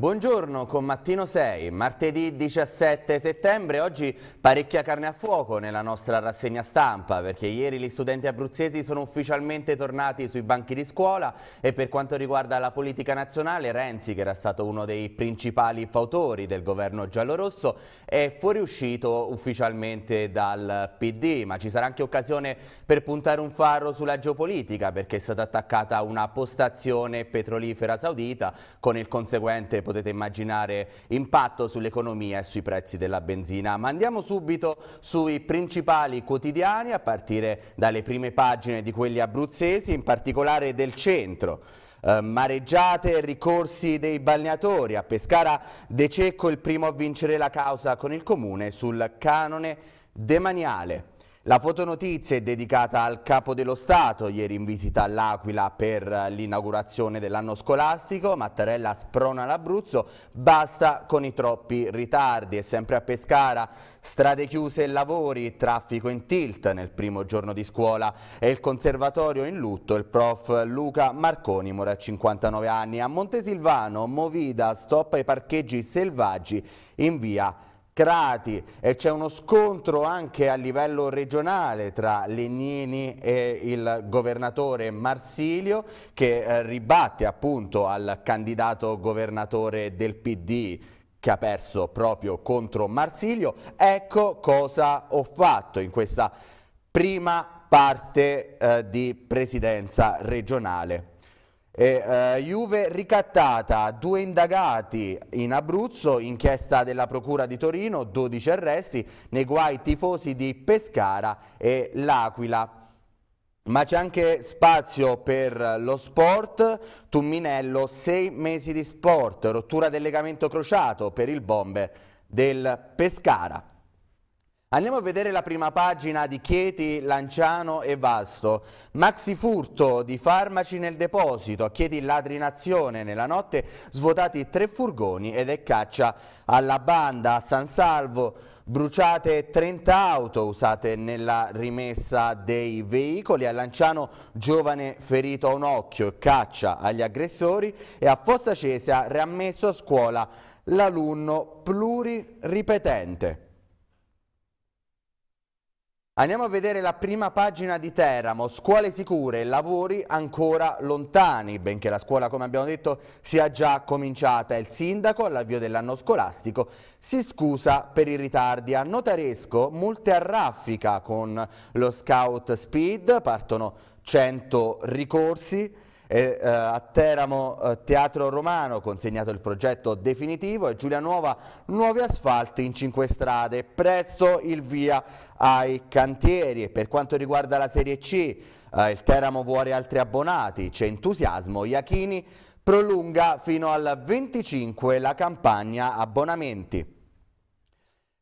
Buongiorno con Mattino 6, martedì 17 settembre, oggi parecchia carne a fuoco nella nostra rassegna stampa perché ieri gli studenti abruzzesi sono ufficialmente tornati sui banchi di scuola e per quanto riguarda la politica nazionale Renzi che era stato uno dei principali fautori del governo giallorosso è fuoriuscito ufficialmente dal PD ma ci sarà anche occasione per puntare un faro sulla geopolitica perché è stata attaccata una postazione petrolifera saudita con il conseguente potete immaginare impatto sull'economia e sui prezzi della benzina. Ma andiamo subito sui principali quotidiani, a partire dalle prime pagine di quelli abruzzesi, in particolare del centro. Eh, mareggiate e ricorsi dei balneatori. A Pescara De Cecco il primo a vincere la causa con il comune sul canone demaniale. La fotonotizia è dedicata al Capo dello Stato, ieri in visita all'Aquila per l'inaugurazione dell'anno scolastico, Mattarella sprona l'Abruzzo, basta con i troppi ritardi è sempre a Pescara, strade chiuse e lavori, traffico in tilt nel primo giorno di scuola e il conservatorio in lutto, il prof Luca Marconi, mora 59 anni, a Montesilvano, Movida, stop ai parcheggi selvaggi in via Crati e c'è uno scontro anche a livello regionale tra Legnini e il governatore Marsilio che eh, ribatte appunto al candidato governatore del PD che ha perso proprio contro Marsilio. Ecco cosa ho fatto in questa prima parte eh, di presidenza regionale. E, uh, Juve ricattata, due indagati in Abruzzo, inchiesta della Procura di Torino, 12 arresti, nei guai tifosi di Pescara e L'Aquila. Ma c'è anche spazio per lo sport, Tumminello, sei mesi di sport, rottura del legamento crociato per il bomber del Pescara. Andiamo a vedere la prima pagina di Chieti, Lanciano e Vasto. Maxi furto di farmaci nel deposito, a Chieti ladrinazione nella notte, svuotati tre furgoni ed è caccia alla banda a San Salvo. Bruciate 30 auto usate nella rimessa dei veicoli, a Lanciano giovane ferito a un occhio, e caccia agli aggressori e a Fossa Cesia riammesso a scuola l'alunno pluriripetente. Andiamo a vedere la prima pagina di Teramo, scuole sicure, lavori ancora lontani, benché la scuola come abbiamo detto sia già cominciata. Il sindaco all'avvio dell'anno scolastico si scusa per i ritardi. A Notaresco multe a raffica con lo Scout Speed, partono 100 ricorsi. E, eh, a Teramo eh, Teatro Romano consegnato il progetto definitivo e Giulia Nuova nuovi asfalti in cinque strade, presto il via ai cantieri. e Per quanto riguarda la Serie C, eh, il Teramo vuole altri abbonati, c'è entusiasmo, Iachini prolunga fino al 25 la campagna abbonamenti.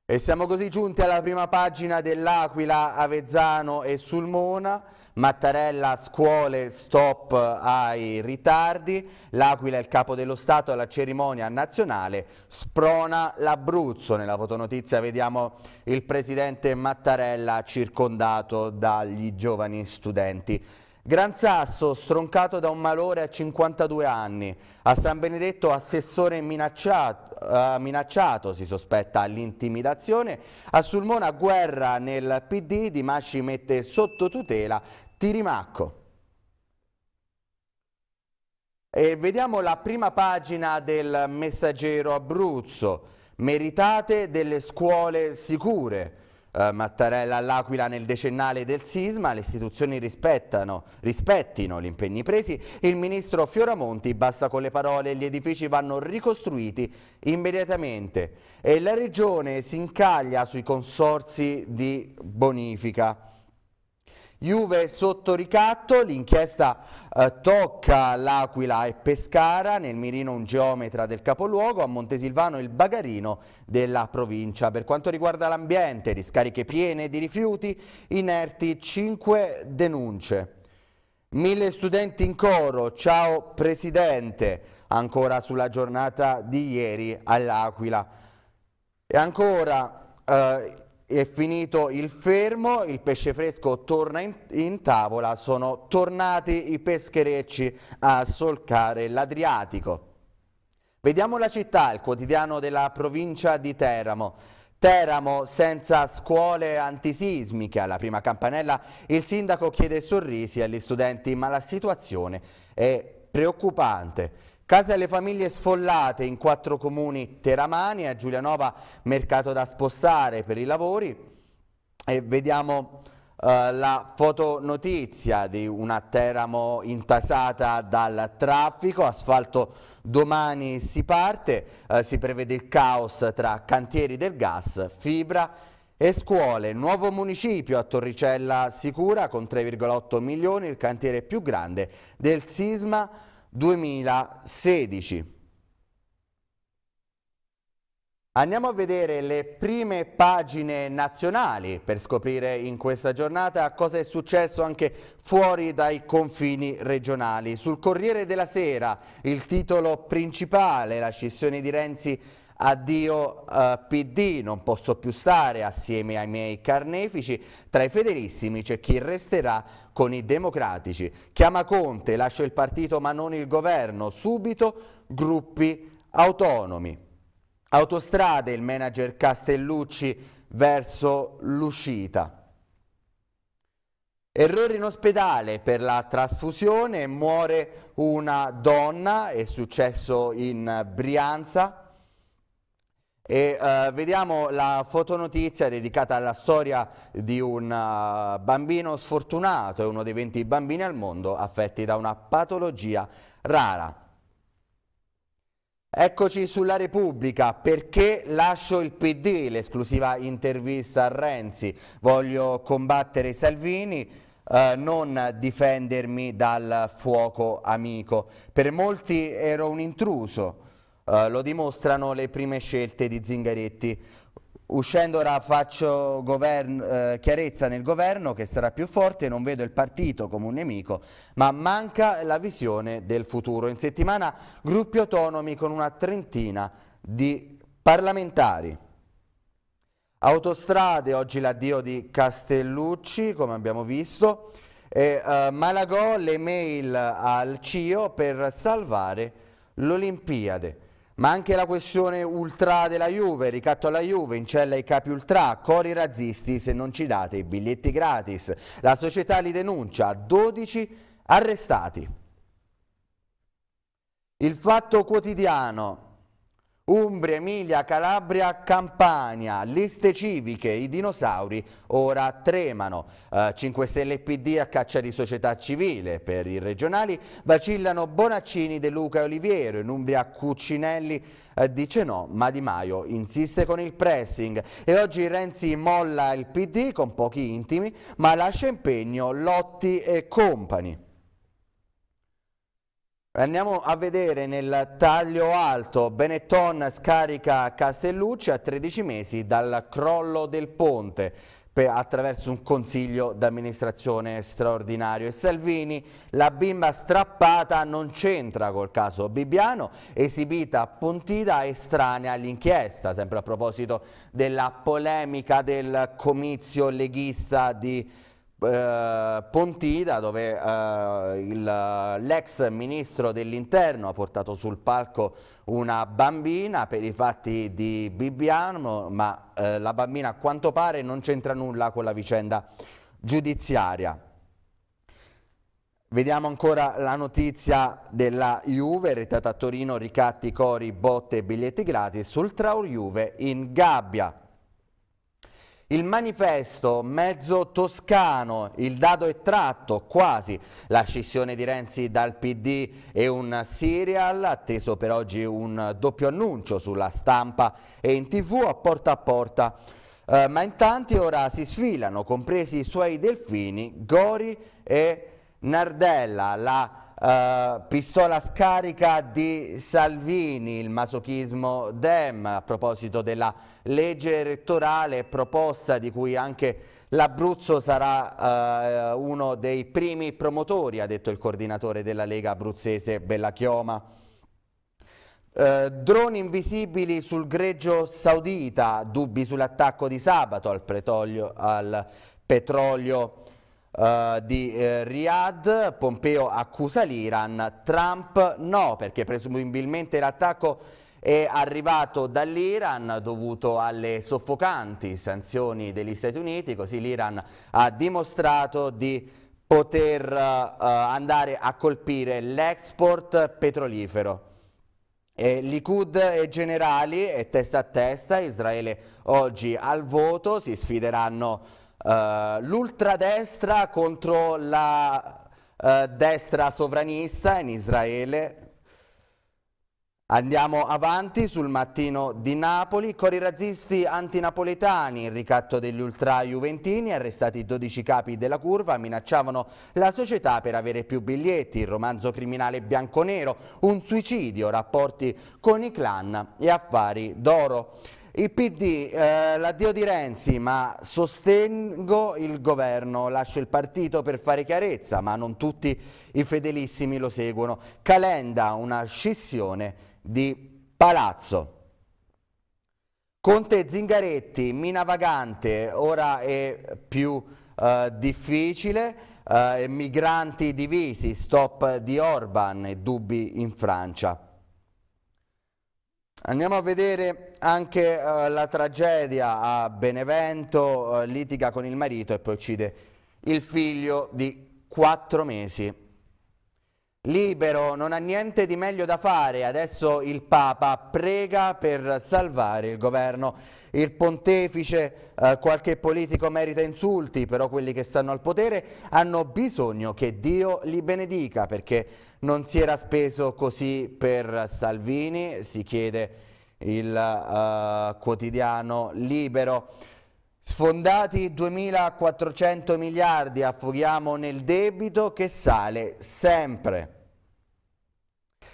E siamo così giunti alla prima pagina dell'Aquila, Avezzano e Sulmona. Mattarella scuole stop ai ritardi, l'Aquila è il capo dello Stato alla cerimonia nazionale, sprona l'Abruzzo, nella fotonotizia vediamo il presidente Mattarella circondato dagli giovani studenti. Gran Sasso stroncato da un malore a 52 anni, a San Benedetto assessore minacciato, eh, minacciato si sospetta l'intimidazione, a Sulmona guerra nel PD, Di Masci mette sotto tutela Tirimacco. E vediamo la prima pagina del messaggero Abruzzo. Meritate delle scuole sicure. Eh, Mattarella all'Aquila nel decennale del sisma, le istituzioni rispettino gli impegni presi, il ministro Fioramonti basta con le parole, gli edifici vanno ricostruiti immediatamente e la regione si incaglia sui consorsi di bonifica. Juve sotto ricatto, l'inchiesta eh, tocca l'Aquila e Pescara, nel mirino un geometra del capoluogo, a Montesilvano il bagarino della provincia. Per quanto riguarda l'ambiente, discariche piene di rifiuti, inerti 5 denunce. Mille studenti in coro, ciao Presidente, ancora sulla giornata di ieri all'Aquila. E ancora... Eh, è finito il fermo, il pesce fresco torna in, in tavola, sono tornati i pescherecci a solcare l'Adriatico. Vediamo la città, il quotidiano della provincia di Teramo. Teramo senza scuole antisismiche, alla prima campanella il sindaco chiede sorrisi agli studenti ma la situazione è preoccupante. Case alle famiglie sfollate in quattro comuni teramani, a Giulianova mercato da spostare per i lavori e vediamo eh, la fotonotizia di una Teramo intasata dal traffico, asfalto domani si parte, eh, si prevede il caos tra cantieri del gas, fibra e scuole, nuovo municipio a Torricella Sicura con 3,8 milioni, il cantiere più grande del sisma 2016. Andiamo a vedere le prime pagine nazionali per scoprire in questa giornata cosa è successo anche fuori dai confini regionali. Sul Corriere della Sera il titolo principale, la scissione di Renzi addio eh, PD, non posso più stare assieme ai miei carnefici, tra i fedelissimi c'è chi resterà con i democratici, chiama Conte, lascio il partito ma non il governo, subito gruppi autonomi. Autostrade, il manager Castellucci verso l'uscita. Errore in ospedale per la trasfusione, muore una donna, è successo in Brianza. E uh, vediamo la fotonotizia dedicata alla storia di un uh, bambino sfortunato, uno dei 20 bambini al mondo affetti da una patologia rara. Eccoci sulla Repubblica, perché lascio il PD, l'esclusiva intervista a Renzi, voglio combattere Salvini, eh, non difendermi dal fuoco amico. Per molti ero un intruso, eh, lo dimostrano le prime scelte di Zingaretti. Uscendo ora faccio eh, chiarezza nel governo che sarà più forte, non vedo il partito come un nemico, ma manca la visione del futuro. In settimana gruppi autonomi con una trentina di parlamentari. Autostrade, oggi l'addio di Castellucci, come abbiamo visto, e, eh, Malagò le mail al CIO per salvare l'Olimpiade. Ma anche la questione ultra della Juve, ricatto alla Juve, in cella i capi ultra, cori razzisti se non ci date i biglietti gratis. La società li denuncia, 12 arrestati. Il fatto quotidiano Umbria, Emilia, Calabria, Campania, liste civiche, i dinosauri ora tremano. Eh, 5 Stelle e PD a caccia di società civile. Per i regionali vacillano Bonaccini, De Luca e Oliviero. In Umbria Cuccinelli eh, dice no, ma Di Maio insiste con il pressing. E oggi Renzi molla il PD con pochi intimi, ma lascia impegno Lotti e Company. Andiamo a vedere nel taglio alto, Benetton scarica Castellucci a 13 mesi dal crollo del ponte per, attraverso un consiglio d'amministrazione straordinario e Salvini la bimba strappata non c'entra col caso Bibbiano esibita appuntita estranea all'inchiesta sempre a proposito della polemica del comizio leghista di eh, Pontida dove eh, l'ex ministro dell'interno ha portato sul palco una bambina per i fatti di Bibbiano ma eh, la bambina a quanto pare non c'entra nulla con la vicenda giudiziaria. Vediamo ancora la notizia della Juve, retata a Torino, ricatti, cori, botte e biglietti gratis sul Traur Juve in gabbia. Il manifesto mezzo toscano, il dado è tratto quasi, la scissione di Renzi dal PD è un serial, atteso per oggi un doppio annuncio sulla stampa e in tv a porta a porta. Eh, ma in tanti ora si sfilano, compresi i suoi delfini, Gori e Nardella, la eh, pistola scarica di Salvini, il masochismo Dem, a proposito della legge elettorale proposta di cui anche l'Abruzzo sarà uh, uno dei primi promotori, ha detto il coordinatore della Lega abruzzese Bellachioma. Uh, droni invisibili sul greggio saudita, dubbi sull'attacco di sabato al, al petrolio Uh, di eh, Riyadh, Pompeo accusa l'Iran, Trump no, perché presumibilmente l'attacco è arrivato dall'Iran dovuto alle soffocanti sanzioni degli Stati Uniti, così l'Iran ha dimostrato di poter uh, andare a colpire l'export petrolifero. Eh, Likud e generali è testa a testa, Israele oggi al voto, si sfideranno eh, l'ultradestra contro la uh, destra sovranista in Israele. Andiamo avanti sul mattino di Napoli, cori razzisti antinapoletani, il ricatto degli ultra juventini, arrestati 12 capi della curva, minacciavano la società per avere più biglietti, il romanzo criminale bianco-nero, un suicidio, rapporti con i clan e affari d'oro. Il PD, eh, l'addio di Renzi, ma sostengo il governo, lascio il partito per fare chiarezza, ma non tutti i fedelissimi lo seguono. Calenda, una scissione di palazzo. Conte Zingaretti, mina vagante, ora è più eh, difficile, eh, migranti divisi, stop di Orban e dubbi in Francia. Andiamo a vedere anche eh, la tragedia a Benevento, eh, litiga con il marito e poi uccide il figlio di quattro mesi. Libero, non ha niente di meglio da fare, adesso il Papa prega per salvare il governo. Il pontefice, eh, qualche politico merita insulti, però quelli che stanno al potere hanno bisogno che Dio li benedica, perché non si era speso così per Salvini, si chiede il eh, quotidiano libero. Sfondati 2.400 miliardi, affughiamo nel debito che sale sempre.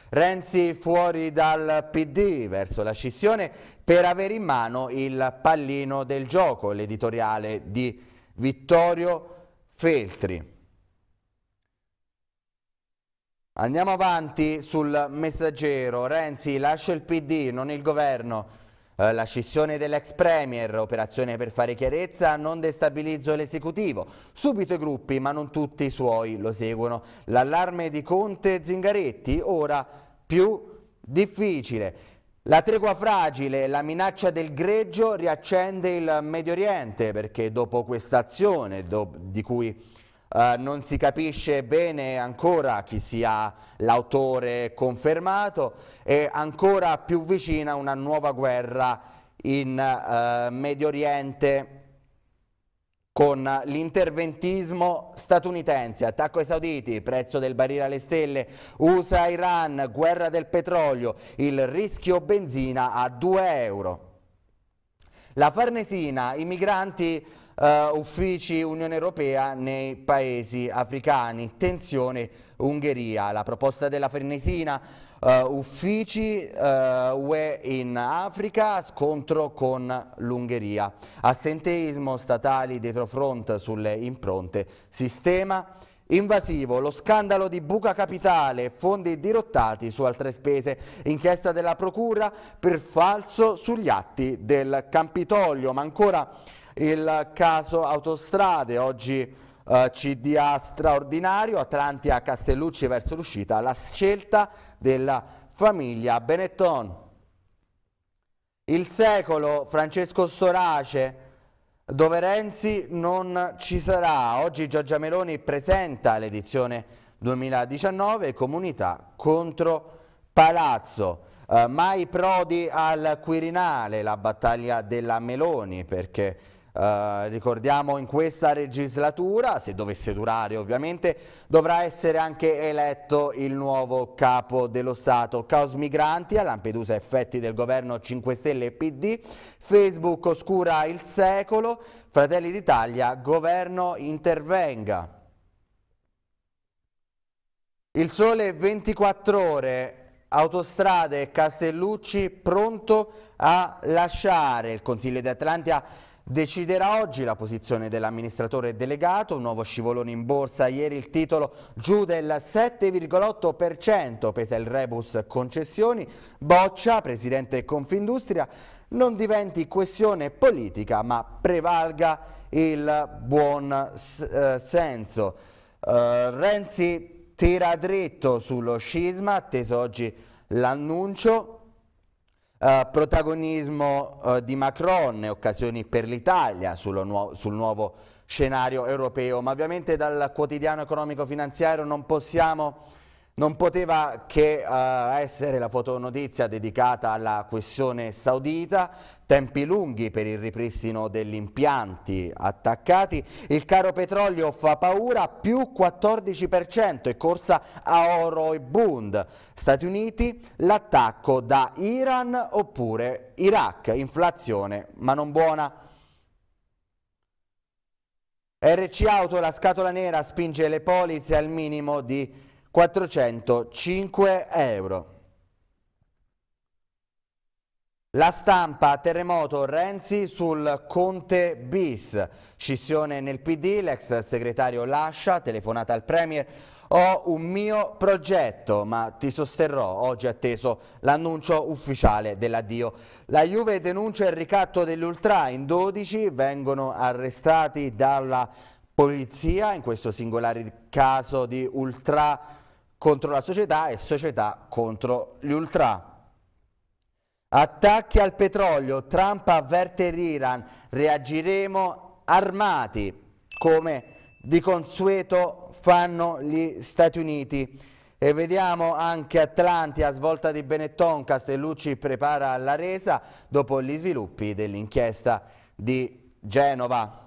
Renzi fuori dal PD verso la scissione per avere in mano il pallino del gioco, l'editoriale di Vittorio Feltri. Andiamo avanti sul messaggero. Renzi lascia il PD, non il governo. Eh, la scissione dell'ex Premier, operazione per fare chiarezza, non destabilizzo l'esecutivo. Subito i gruppi, ma non tutti i suoi, lo seguono. L'allarme di Conte Zingaretti, ora più difficile. La tregua fragile, la minaccia del greggio riaccende il Medio Oriente perché dopo questa azione di cui eh, non si capisce bene ancora chi sia l'autore confermato è ancora più vicina una nuova guerra in eh, Medio Oriente con l'interventismo statunitense, attacco ai sauditi, prezzo del barile alle stelle, USA-Iran, guerra del petrolio, il rischio benzina a 2 euro. La Farnesina, i migranti, eh, uffici Unione Europea nei paesi africani, tensione Ungheria, la proposta della Farnesina uh, uffici uh, eh, UE in Africa, scontro con l'Ungheria, assenteismo statali dietro front sulle impronte, sistema invasivo, lo scandalo di Buca Capitale, fondi dirottati su altre spese, inchiesta della Procura per falso sugli atti del Campitoglio, ma ancora il caso autostrade, oggi eh, CDA straordinario, Atlantia Castellucci verso l'uscita, la scelta della famiglia Benetton. Il secolo, Francesco Storace, dove Renzi non ci sarà. Oggi Giorgia Meloni presenta l'edizione 2019, Comunità contro Palazzo. Uh, mai Prodi al Quirinale, la battaglia della Meloni, perché eh, ricordiamo in questa legislatura, se dovesse durare ovviamente, dovrà essere anche eletto il nuovo capo dello Stato. Caos migranti, a Lampedusa effetti del governo 5 Stelle e PD, Facebook oscura il secolo, Fratelli d'Italia, governo intervenga. Il sole 24 ore Autostrade Castellucci pronto a lasciare il Consiglio di Atlantia Deciderà oggi la posizione dell'amministratore delegato, un nuovo scivolone in borsa, ieri il titolo giù del 7,8%, pesa il rebus concessioni, boccia, presidente Confindustria, non diventi questione politica ma prevalga il buon eh, senso. Eh, Renzi tira dritto sullo scisma, atteso oggi l'annuncio, Uh, protagonismo uh, di Macron, occasioni per l'Italia nuo sul nuovo scenario europeo, ma ovviamente dal quotidiano economico finanziario non possiamo non poteva che uh, essere la fotonotizia dedicata alla questione saudita, tempi lunghi per il ripristino degli impianti attaccati, il caro petrolio fa paura più 14% e corsa a oro e bund. Stati Uniti, l'attacco da Iran oppure Iraq, inflazione ma non buona. RC Auto, la scatola nera, spinge le polizze al minimo di 405 euro. La stampa, terremoto Renzi sul Conte bis, scissione nel PD, l'ex segretario lascia, telefonata al Premier, ho un mio progetto ma ti sosterrò, oggi atteso l'annuncio ufficiale dell'addio. La Juve denuncia il ricatto dell'Ultra, in 12 vengono arrestati dalla polizia, in questo singolare caso di Ultra contro la società e società contro gli ultra. Attacchi al petrolio, Trump avverte l'Iran, reagiremo armati, come di consueto fanno gli Stati Uniti. E vediamo anche Atlantia, svolta di Benetton, Castellucci prepara la resa dopo gli sviluppi dell'inchiesta di Genova.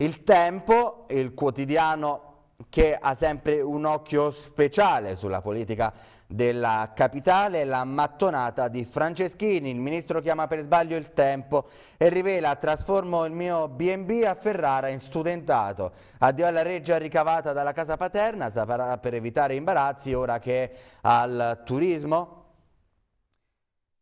Il tempo, il quotidiano che ha sempre un occhio speciale sulla politica della capitale, la mattonata di Franceschini. Il ministro chiama per sbaglio il tempo e rivela trasformo il mio B&B a Ferrara in studentato. Addio alla reggia ricavata dalla casa paterna, sarà per evitare imbarazzi ora che è al turismo.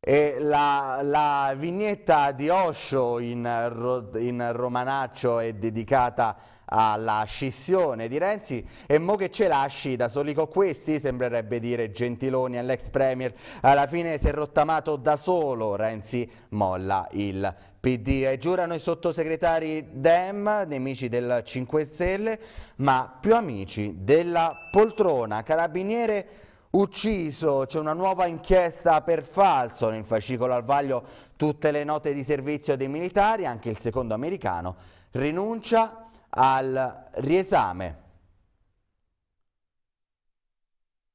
E la, la vignetta di Osho in, in Romanaccio è dedicata a alla scissione di Renzi e mo che ce lasci da soli con questi sembrerebbe dire Gentiloni all'ex premier alla fine si è rottamato da solo Renzi molla il PD e giurano i sottosegretari Dem, nemici del 5 Stelle, ma più amici della poltrona. Carabiniere ucciso, c'è una nuova inchiesta per falso nel fascicolo al vaglio tutte le note di servizio dei militari, anche il secondo americano rinuncia al riesame.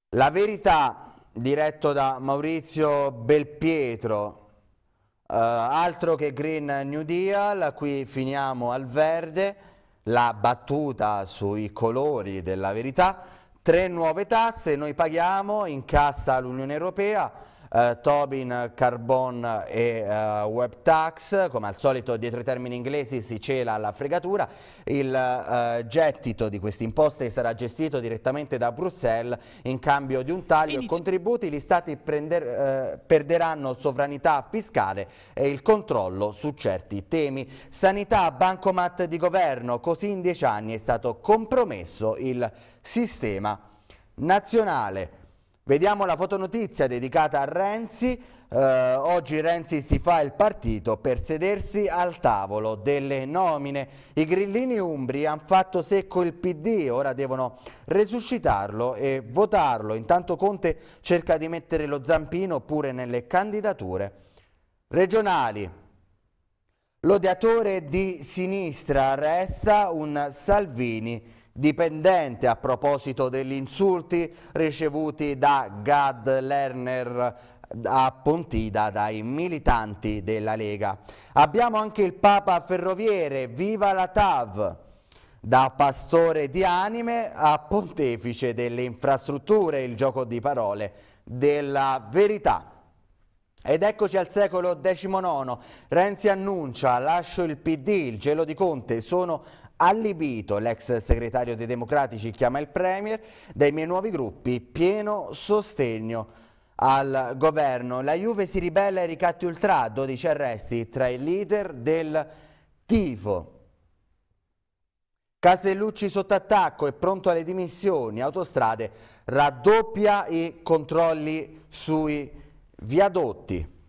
La verità diretto da Maurizio Belpietro, Uh, altro che Green New Deal, qui finiamo al verde, la battuta sui colori della verità, tre nuove tasse, noi paghiamo, in cassa all'Unione Europea, eh, Tobin, Carbon e eh, Tax. come al solito dietro i termini inglesi si cela la fregatura, il eh, gettito di queste imposte sarà gestito direttamente da Bruxelles in cambio di un taglio ai contributi, gli stati prender, eh, perderanno sovranità fiscale e il controllo su certi temi. Sanità, bancomat di governo, così in dieci anni è stato compromesso il sistema nazionale. Vediamo la fotonotizia dedicata a Renzi, eh, oggi Renzi si fa il partito per sedersi al tavolo delle nomine. I grillini umbri hanno fatto secco il PD, ora devono resuscitarlo e votarlo. Intanto Conte cerca di mettere lo zampino pure nelle candidature regionali. L'odiatore di sinistra resta un Salvini dipendente a proposito degli insulti ricevuti da Gad Lerner a Pontida dai militanti della Lega. Abbiamo anche il Papa Ferroviere, viva la TAV! Da pastore di anime a pontefice delle infrastrutture, il gioco di parole della verità. Ed eccoci al secolo XIX, Renzi annuncia, lascio il PD, il gelo di Conte, sono allibito l'ex segretario dei democratici chiama il Premier dai miei nuovi gruppi pieno sostegno al governo. La Juve si ribella ai ricatti ultra, 12 arresti tra i leader del tifo. Castellucci sotto attacco e pronto alle dimissioni, autostrade raddoppia i controlli sui viadotti.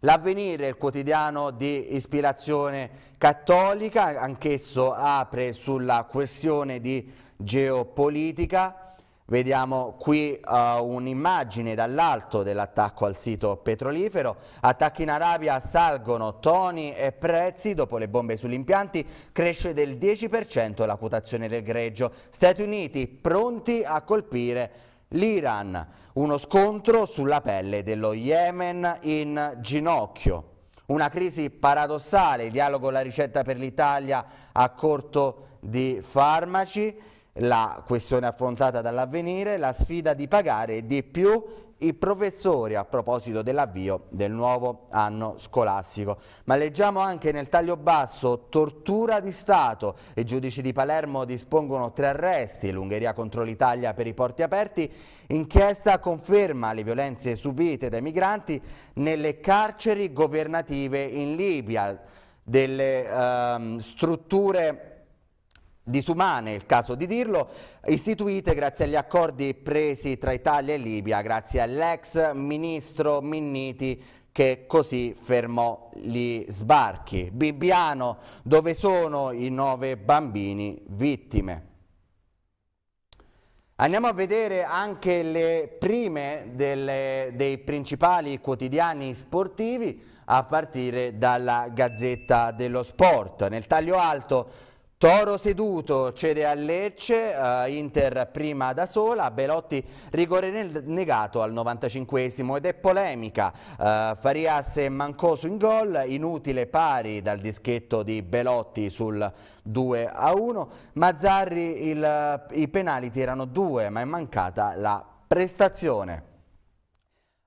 L'avvenire, il quotidiano di ispirazione cattolica, anch'esso apre sulla questione di geopolitica. Vediamo qui uh, un'immagine dall'alto dell'attacco al sito petrolifero. Attacchi in Arabia salgono toni e prezzi dopo le bombe sugli impianti. Cresce del 10% la quotazione del greggio. Stati Uniti pronti a colpire l'Iran. Uno scontro sulla pelle dello Yemen in ginocchio. Una crisi paradossale, dialogo la ricetta per l'Italia a corto di farmaci, la questione affrontata dall'avvenire, la sfida di pagare di più i professori a proposito dell'avvio del nuovo anno scolastico. Ma leggiamo anche nel taglio basso tortura di Stato. I giudici di Palermo dispongono tre arresti, l'Ungheria contro l'Italia per i porti aperti. Inchiesta conferma le violenze subite dai migranti nelle carceri governative in Libia, delle ehm, strutture disumane, il caso di dirlo, istituite grazie agli accordi presi tra Italia e Libia, grazie all'ex ministro Minniti che così fermò gli sbarchi. Bibbiano, dove sono i nove bambini vittime? Andiamo a vedere anche le prime delle, dei principali quotidiani sportivi a partire dalla Gazzetta dello Sport. Nel taglio alto Toro seduto cede a Lecce, uh, Inter prima da sola, Belotti rigore negato al 95esimo ed è polemica, uh, Farias e Mancoso in gol, inutile pari dal dischetto di Belotti sul 2 a 1, Mazzarri il, i penali erano due ma è mancata la prestazione.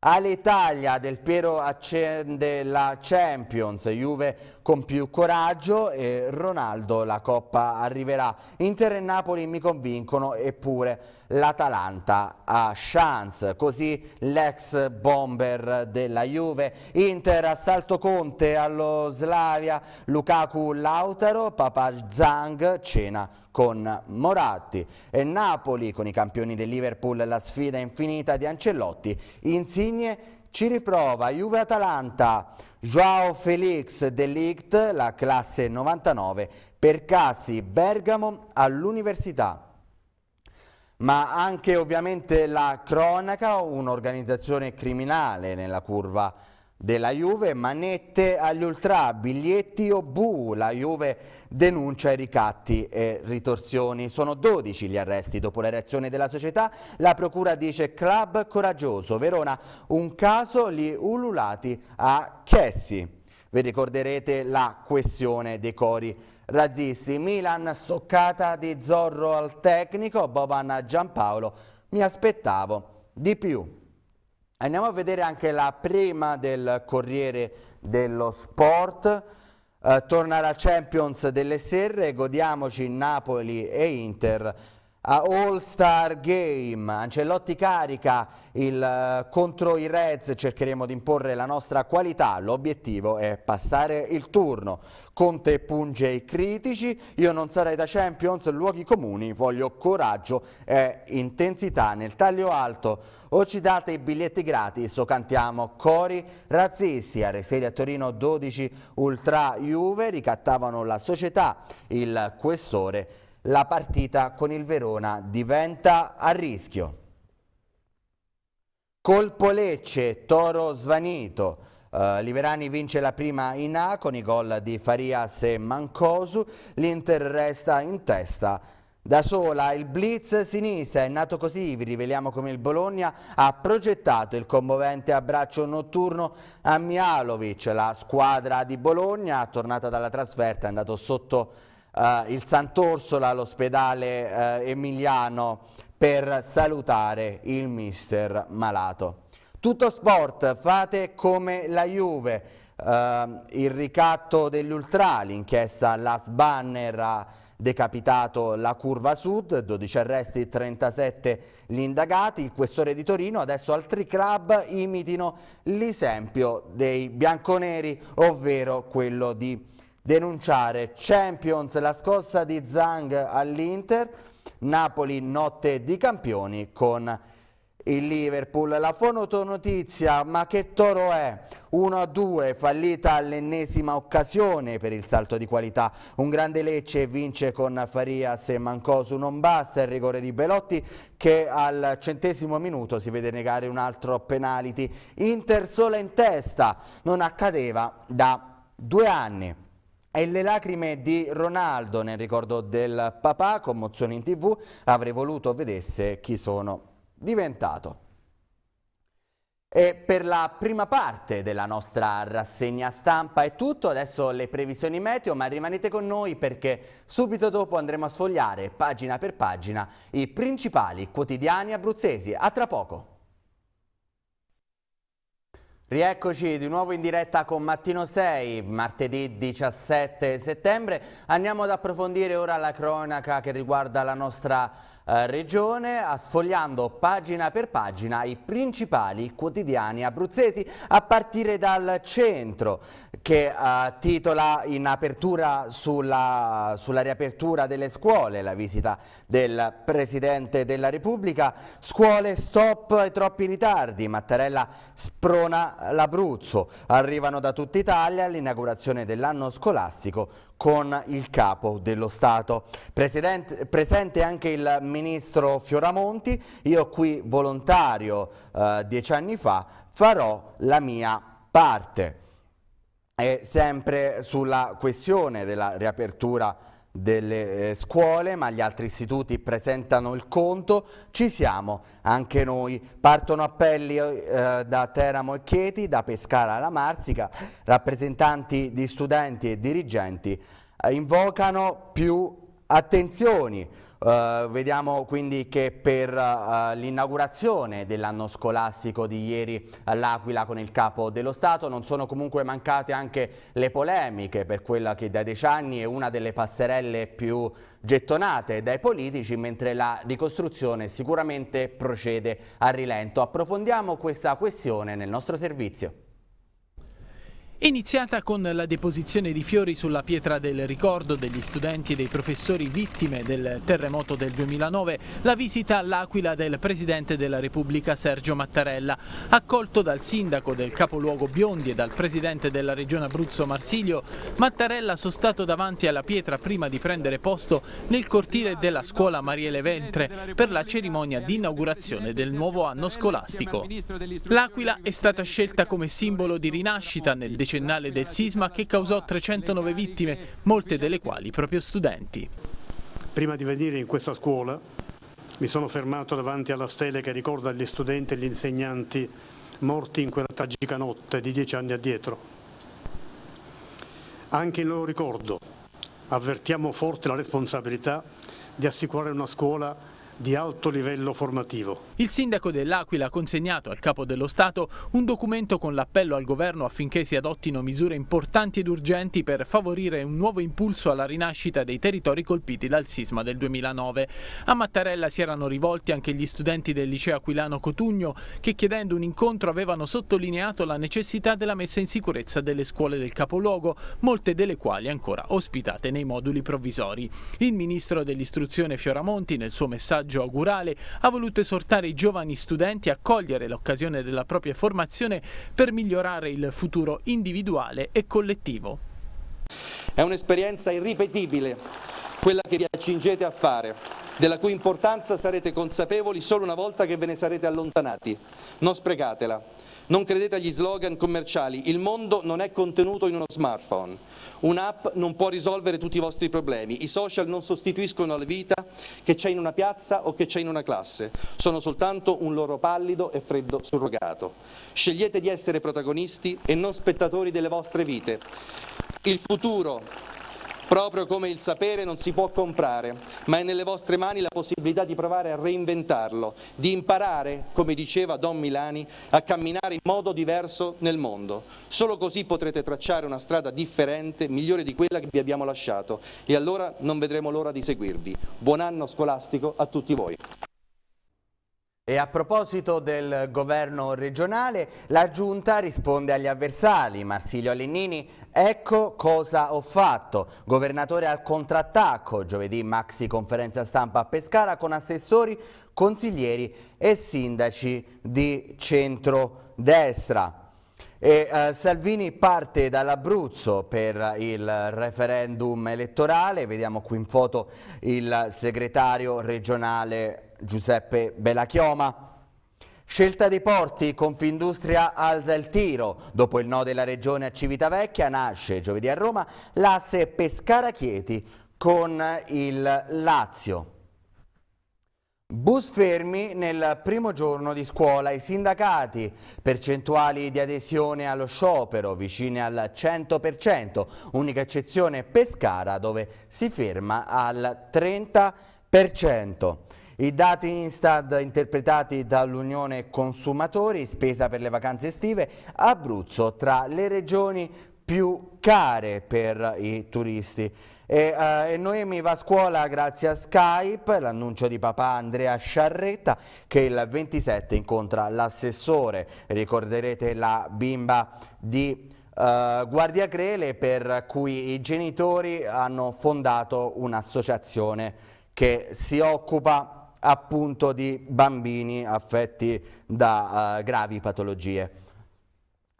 All'Italia Del Piero accende la Champions, Juve con più coraggio e Ronaldo la Coppa arriverà. Inter e Napoli mi convincono eppure l'Atalanta ha chance, così l'ex bomber della Juve, Inter assalto Conte allo Slavia, Lukaku Lautaro, Papa Zang cena con Moratti e Napoli con i campioni del Liverpool la sfida infinita di Ancelotti, Insigne ci riprova Juve-Atalanta, Joao Felix dell'Ict, la classe 99, Percassi, Bergamo all'Università ma anche ovviamente la cronaca, un'organizzazione criminale nella curva della Juve, manette agli ultra, biglietti o bu, la Juve denuncia i ricatti e ritorsioni. Sono 12 gli arresti dopo la reazione della società, la procura dice club coraggioso, Verona un caso gli ululati a Chessi. Vi ricorderete la questione dei cori razzisti. Milan stoccata di Zorro al tecnico, Boban Giampaolo, mi aspettavo di più. Andiamo a vedere anche la prima del Corriere dello Sport. Eh, torna la Champions delle Serre, godiamoci Napoli e Inter a All-Star Game. Ancelotti carica il eh, contro i Reds, cercheremo di imporre la nostra qualità, l'obiettivo è passare il turno. Conte punge i critici, io non sarei da Champions, luoghi comuni, voglio coraggio e intensità nel taglio alto. O ci date i biglietti gratis o cantiamo cori razzisti. Arrestati a Torino 12 ultra Juve ricattavano la società, il questore la partita con il Verona diventa a rischio. Colpo Lecce, Toro svanito. Uh, Liverani vince la prima in A con i gol di Farias e Mancosu. L'Inter resta in testa da sola. Il blitz sinistra è nato così, vi riveliamo come il Bologna ha progettato il commovente abbraccio notturno a Mialovic. La squadra di Bologna, tornata dalla trasferta, è andata sotto eh, il Sant'Orsola all'ospedale eh, Emiliano per salutare il mister malato. Tutto sport, fate come la Juve, eh, il ricatto degli ultra, l'inchiesta alla Sbanner ha decapitato la curva sud, 12 arresti, 37 gli indagati, il questore di Torino, adesso altri club imitino l'esempio dei bianconeri, ovvero quello di denunciare. Champions, la scossa di Zhang all'Inter, Napoli notte di campioni con il Liverpool. La fonototizia, ma che toro è? 1-2, fallita all'ennesima occasione per il salto di qualità. Un grande Lecce vince con Farias e Mancosu non basta il rigore di Belotti che al centesimo minuto si vede negare un altro penalty. Inter sola in testa, non accadeva da due anni. E le lacrime di Ronaldo nel ricordo del papà, commozione in tv, avrei voluto vedesse chi sono diventato. E per la prima parte della nostra rassegna stampa è tutto, adesso le previsioni meteo, ma rimanete con noi perché subito dopo andremo a sfogliare pagina per pagina i principali quotidiani abruzzesi. A tra poco! Rieccoci di nuovo in diretta con Mattino 6, martedì 17 settembre. Andiamo ad approfondire ora la cronaca che riguarda la nostra eh, regione sfogliando pagina per pagina i principali quotidiani abruzzesi a partire dal centro che eh, titola in apertura sulla, sulla riapertura delle scuole la visita del Presidente della Repubblica scuole stop e troppi ritardi Mattarella sprona l'Abruzzo arrivano da tutta Italia l'inaugurazione dell'anno scolastico con il capo dello Stato. Presidente, presente anche il ministro Fioramonti, io qui volontario eh, dieci anni fa farò la mia parte. E sempre sulla questione della riapertura delle eh, scuole, ma gli altri istituti presentano il conto, ci siamo anche noi. Partono appelli eh, da Teramo e Chieti, da Pescara alla Marsica, rappresentanti di studenti e dirigenti eh, invocano più attenzioni Uh, vediamo quindi che per uh, l'inaugurazione dell'anno scolastico di ieri all'Aquila con il capo dello Stato non sono comunque mancate anche le polemiche per quella che da dieci anni è una delle passerelle più gettonate dai politici mentre la ricostruzione sicuramente procede a rilento. Approfondiamo questa questione nel nostro servizio iniziata con la deposizione di fiori sulla pietra del ricordo degli studenti e dei professori vittime del terremoto del 2009, la visita all'Aquila del Presidente della Repubblica Sergio Mattarella, accolto dal sindaco del capoluogo Biondi e dal Presidente della Regione Abruzzo Marsilio, Mattarella sostato davanti alla pietra prima di prendere posto nel cortile della scuola Mariele Ventre per la cerimonia di inaugurazione del nuovo anno scolastico. L'Aquila è stata scelta come simbolo di rinascita nel decennio decennale del sisma che causò 309 vittime, molte delle quali proprio studenti. Prima di venire in questa scuola mi sono fermato davanti alla stele che ricorda gli studenti e gli insegnanti morti in quella tragica notte di dieci anni addietro. Anche in loro ricordo avvertiamo forte la responsabilità di assicurare una scuola di alto livello formativo. Il sindaco dell'Aquila ha consegnato al capo dello Stato un documento con l'appello al governo affinché si adottino misure importanti ed urgenti per favorire un nuovo impulso alla rinascita dei territori colpiti dal sisma del 2009. A Mattarella si erano rivolti anche gli studenti del liceo aquilano Cotugno che chiedendo un incontro avevano sottolineato la necessità della messa in sicurezza delle scuole del capoluogo, molte delle quali ancora ospitate nei moduli provvisori. Il ministro dell'istruzione Fioramonti nel suo messaggio messaggio augurale ha voluto esortare i giovani studenti a cogliere l'occasione della propria formazione per migliorare il futuro individuale e collettivo. È un'esperienza irripetibile quella che vi accingete a fare, della cui importanza sarete consapevoli solo una volta che ve ne sarete allontanati. Non sprecatela. Non credete agli slogan commerciali, il mondo non è contenuto in uno smartphone, un'app non può risolvere tutti i vostri problemi, i social non sostituiscono la vita che c'è in una piazza o che c'è in una classe, sono soltanto un loro pallido e freddo surrogato. Scegliete di essere protagonisti e non spettatori delle vostre vite. Il futuro Proprio come il sapere non si può comprare, ma è nelle vostre mani la possibilità di provare a reinventarlo, di imparare, come diceva Don Milani, a camminare in modo diverso nel mondo. Solo così potrete tracciare una strada differente, migliore di quella che vi abbiamo lasciato e allora non vedremo l'ora di seguirvi. Buon anno scolastico a tutti voi. E a proposito del governo regionale, la Giunta risponde agli avversari. Marsilio Alennini, ecco cosa ho fatto. Governatore al contrattacco, giovedì maxi conferenza stampa a Pescara con assessori, consiglieri e sindaci di centrodestra. E, eh, Salvini parte dall'Abruzzo per il referendum elettorale, vediamo qui in foto il segretario regionale Giuseppe Belachioma. Scelta dei porti, Confindustria alza il tiro. Dopo il no della regione a Civitavecchia nasce giovedì a Roma l'asse Pescara-Chieti con il Lazio. Bus fermi nel primo giorno di scuola, i sindacati, percentuali di adesione allo sciopero vicine al 100%, unica eccezione Pescara dove si ferma al 30%. I dati Instad interpretati dall'Unione Consumatori, spesa per le vacanze estive, Abruzzo tra le regioni più care per i turisti. E, eh, Noemi va a scuola grazie a Skype, l'annuncio di papà Andrea Sciarretta che il 27 incontra l'assessore, ricorderete la bimba di Uh, Guardia Crele per cui i genitori hanno fondato un'associazione che si occupa appunto di bambini affetti da eh, gravi patologie.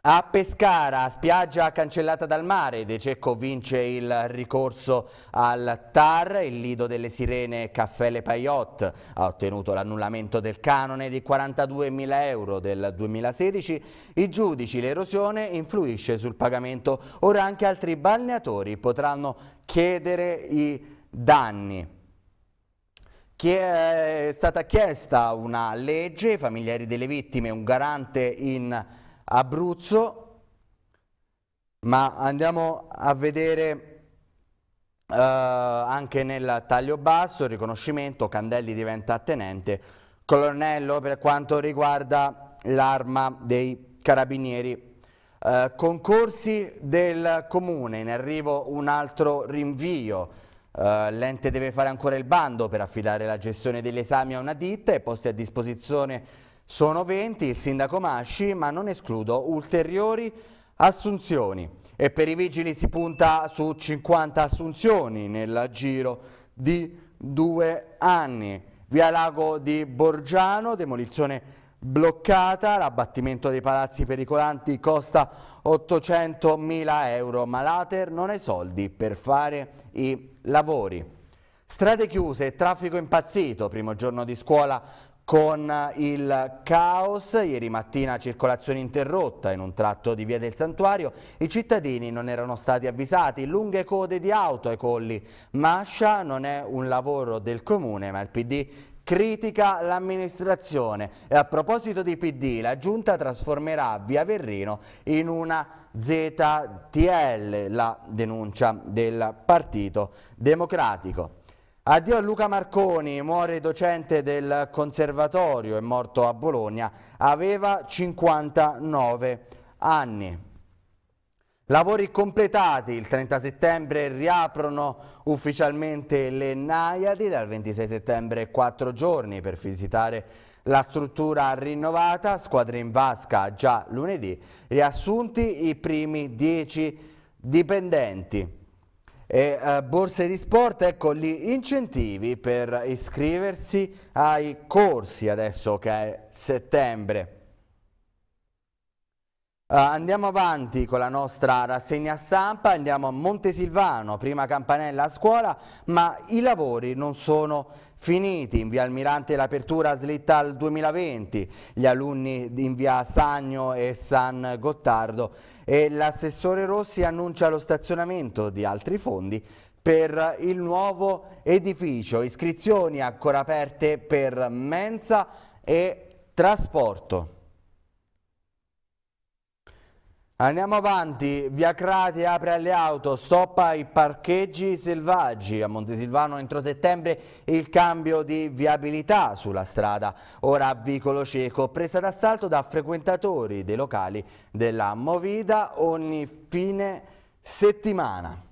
A Pescara, spiaggia cancellata dal mare, De Cecco vince il ricorso al TAR, il lido delle sirene Caffè Le Payotte ha ottenuto l'annullamento del canone di 42.000 euro del 2016, i giudici l'erosione influisce sul pagamento, ora anche altri balneatori potranno chiedere i danni che è stata chiesta una legge, i familiari delle vittime, un garante in Abruzzo, ma andiamo a vedere eh, anche nel taglio basso, il riconoscimento, Candelli diventa tenente, colonnello per quanto riguarda l'arma dei carabinieri. Eh, concorsi del comune, in arrivo un altro rinvio, eh, l'ente deve fare ancora il bando per affidare la gestione degli esami a una ditta e posti a disposizione sono 20, il sindaco Masci, ma non escludo ulteriori assunzioni. E per i vigili si punta su 50 assunzioni nel giro di due anni. Via Lago di Borgiano, demolizione bloccata, l'abbattimento dei palazzi pericolanti costa 800 mila euro, ma l'Ater non ha i soldi per fare i lavori. Strade chiuse traffico impazzito, primo giorno di scuola con il caos, ieri mattina circolazione interrotta in un tratto di Via del Santuario, i cittadini non erano stati avvisati, lunghe code di auto ai colli, Mascia non è un lavoro del comune ma il PD critica l'amministrazione e a proposito di PD la giunta trasformerà Via Verrino in una ZTL, la denuncia del Partito Democratico. Addio a Luca Marconi, muore docente del conservatorio, è morto a Bologna, aveva 59 anni. Lavori completati, il 30 settembre riaprono ufficialmente le Naiadi, dal 26 settembre quattro giorni per visitare la struttura rinnovata, squadre in vasca già lunedì, riassunti i primi dieci dipendenti. E, eh, borse di sport, ecco gli incentivi per iscriversi ai corsi adesso che è settembre. Uh, andiamo avanti con la nostra rassegna stampa, andiamo a Montesilvano, prima campanella a scuola, ma i lavori non sono finiti. In via Almirante l'apertura slitta al 2020, gli alunni in via Sagno e San Gottardo e l'assessore Rossi annuncia lo stazionamento di altri fondi per il nuovo edificio. Iscrizioni ancora aperte per mensa e trasporto. Andiamo avanti, via Crati apre alle auto, stoppa i parcheggi selvaggi. A Montesilvano entro settembre il cambio di viabilità sulla strada, ora a Vicolo Cieco, presa d'assalto da frequentatori dei locali della Movida ogni fine settimana.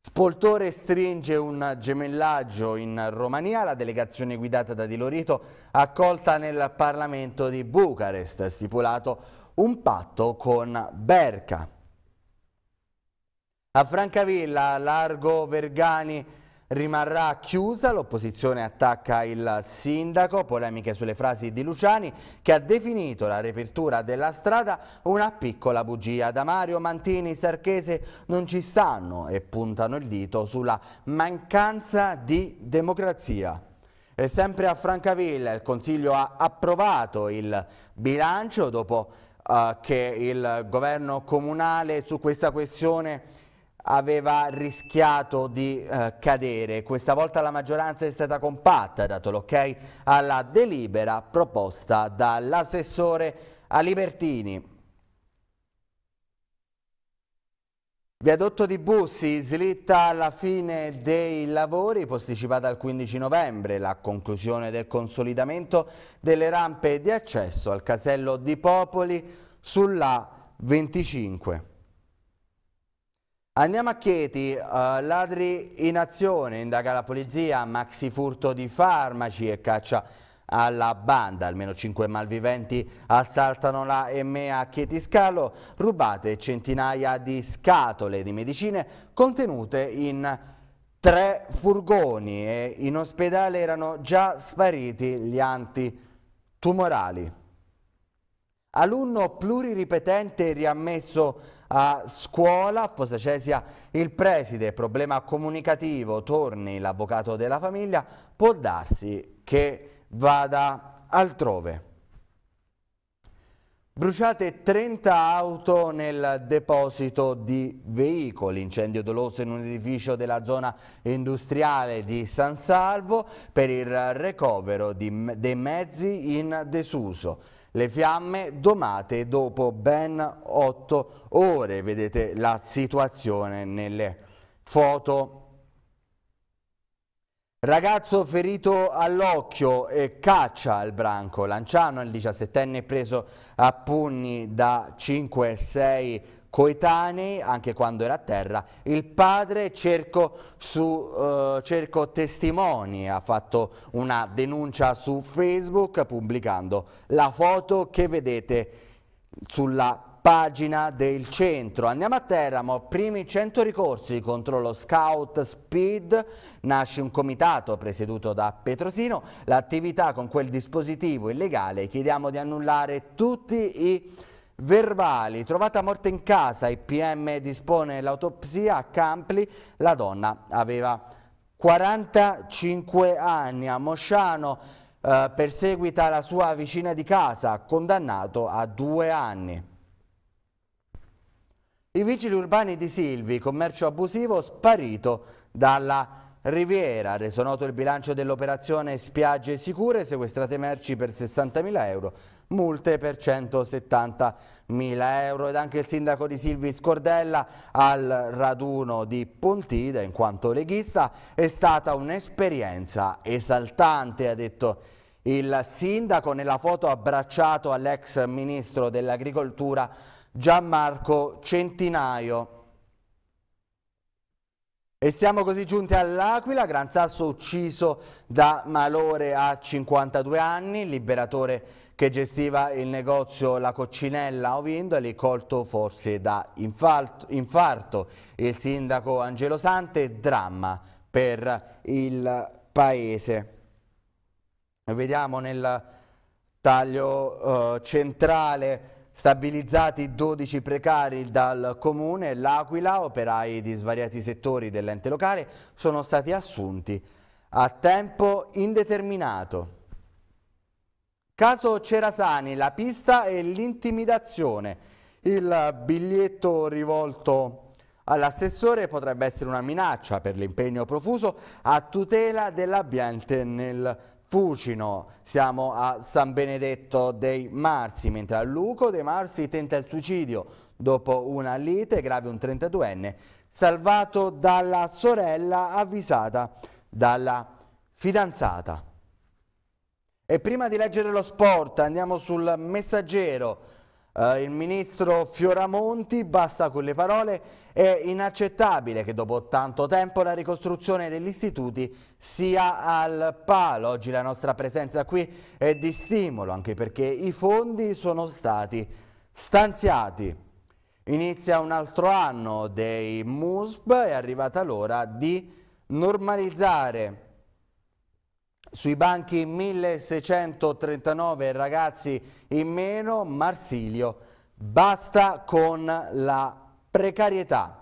Spoltore stringe un gemellaggio in Romania, la delegazione guidata da Di Lorito accolta nel Parlamento di Bucarest, stipulato un patto con Berca. A Francavilla, largo Vergani rimarrà chiusa, l'opposizione attacca il sindaco, polemiche sulle frasi di Luciani che ha definito la riapertura della strada una piccola bugia. Da Mario Mantini, Sarchese non ci stanno e puntano il dito sulla mancanza di democrazia. E sempre a Francavilla il Consiglio ha approvato il bilancio dopo eh, che il governo comunale su questa questione aveva rischiato di eh, cadere. Questa volta la maggioranza è stata compatta, dato l'ok alla delibera proposta dall'assessore Alibertini. Viadotto di Bussi slitta alla fine dei lavori, posticipata al 15 novembre, la conclusione del consolidamento delle rampe di accesso al casello di Popoli sulla 25. Andiamo a Chieti, uh, ladri in azione, indaga la polizia, maxi furto di farmaci e caccia alla banda. Almeno 5 malviventi assaltano la EMEA a Chietiscalo, rubate centinaia di scatole di medicine contenute in tre furgoni e in ospedale erano già spariti gli antitumorali. Alunno pluriripetente riammesso a scuola, Fosacesia il preside, problema comunicativo, Torni l'avvocato della famiglia, può darsi che vada altrove. Bruciate 30 auto nel deposito di veicoli, incendio doloso in un edificio della zona industriale di San Salvo per il recovero di, dei mezzi in desuso. Le fiamme domate dopo ben 8 ore, vedete la situazione nelle foto Ragazzo ferito all'occhio e caccia al branco. Lanciano, il 17enne preso a pugni da 5 e 6 coetanei, anche quando era a terra. Il padre cerco, su, eh, cerco testimoni, ha fatto una denuncia su Facebook pubblicando la foto che vedete sulla pagina del centro. Andiamo a Teramo, primi 100 ricorsi contro lo Scout Speed, nasce un comitato presieduto da Petrosino, l'attività con quel dispositivo illegale, chiediamo di annullare tutti i verbali. Trovata morta in casa, il PM dispone l'autopsia a Campli, la donna aveva 45 anni, a Mosciano eh, perseguita la sua vicina di casa, condannato a due anni. I vigili urbani di Silvi, commercio abusivo sparito dalla Riviera, reso noto il bilancio dell'operazione Spiagge Sicure, sequestrate merci per 60.000 euro, multe per 170.000 euro ed anche il sindaco di Silvi Scordella al raduno di Pontida in quanto leghista è stata un'esperienza esaltante, ha detto il sindaco nella foto abbracciato all'ex ministro dell'agricoltura Gianmarco Centinaio. E siamo così giunti all'Aquila, Gran Sasso ucciso da Malore a 52 anni, liberatore che gestiva il negozio La Coccinella a Ovindoli, colto forse da infarto. Il sindaco Angelo Sante, dramma per il paese. Vediamo nel taglio uh, centrale Stabilizzati 12 precari dal comune, l'Aquila, operai di svariati settori dell'ente locale, sono stati assunti a tempo indeterminato. Caso Cerasani, la pista e l'intimidazione. Il biglietto rivolto all'assessore potrebbe essere una minaccia per l'impegno profuso a tutela dell'ambiente nel comune. Fucino, siamo a San Benedetto dei Marsi, mentre a Luco dei Marsi tenta il suicidio dopo una lite grave un 32enne, salvato dalla sorella avvisata dalla fidanzata. E prima di leggere lo sport andiamo sul messaggero, Uh, il ministro Fioramonti basta con le parole, è inaccettabile che dopo tanto tempo la ricostruzione degli istituti sia al palo. Oggi la nostra presenza qui è di stimolo anche perché i fondi sono stati stanziati. Inizia un altro anno dei MUSB, è arrivata l'ora di normalizzare sui banchi 1639 ragazzi in meno, Marsilio, basta con la precarietà.